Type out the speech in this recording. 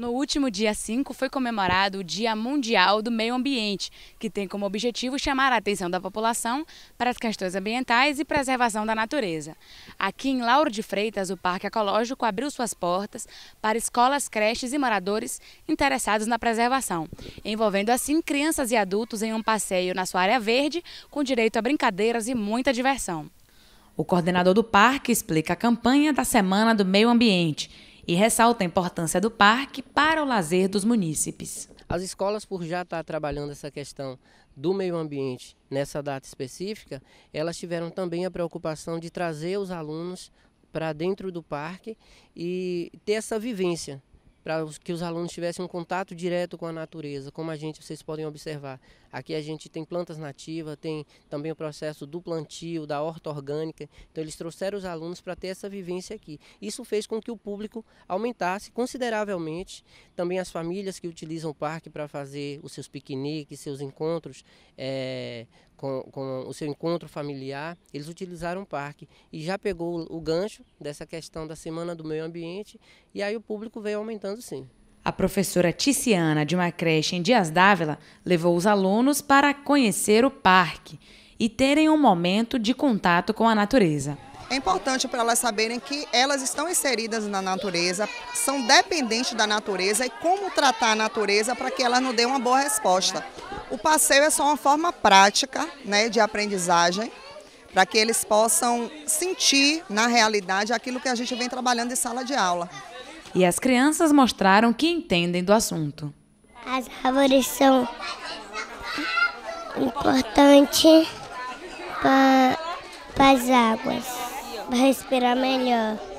No último dia 5 foi comemorado o Dia Mundial do Meio Ambiente, que tem como objetivo chamar a atenção da população para as questões ambientais e preservação da natureza. Aqui em Lauro de Freitas, o Parque Ecológico abriu suas portas para escolas, creches e moradores interessados na preservação, envolvendo assim crianças e adultos em um passeio na sua área verde, com direito a brincadeiras e muita diversão. O coordenador do parque explica a campanha da Semana do Meio Ambiente e ressalta a importância do parque para o lazer dos munícipes. As escolas, por já estar trabalhando essa questão do meio ambiente nessa data específica, elas tiveram também a preocupação de trazer os alunos para dentro do parque e ter essa vivência para que os alunos tivessem um contato direto com a natureza, como a gente, vocês podem observar. Aqui a gente tem plantas nativas, tem também o processo do plantio, da horta orgânica, então eles trouxeram os alunos para ter essa vivência aqui. Isso fez com que o público aumentasse consideravelmente, também as famílias que utilizam o parque para fazer os seus piqueniques, seus encontros, é, com, com, o seu encontro familiar, eles utilizaram o parque e já pegou o gancho dessa questão da Semana do Meio Ambiente e aí o público veio aumentando gostando, sim. A professora Ticiana de uma creche em Dias d'Ávila levou os alunos para conhecer o parque e terem um momento de contato com a natureza. É importante para elas saberem que elas estão inseridas na natureza, são dependentes da natureza e como tratar a natureza para que ela nos dê uma boa resposta. O passeio é só uma forma prática né, de aprendizagem para que eles possam sentir na realidade aquilo que a gente vem trabalhando em sala de aula e as crianças mostraram que entendem do assunto. As árvores são importantes para as águas, para respirar melhor.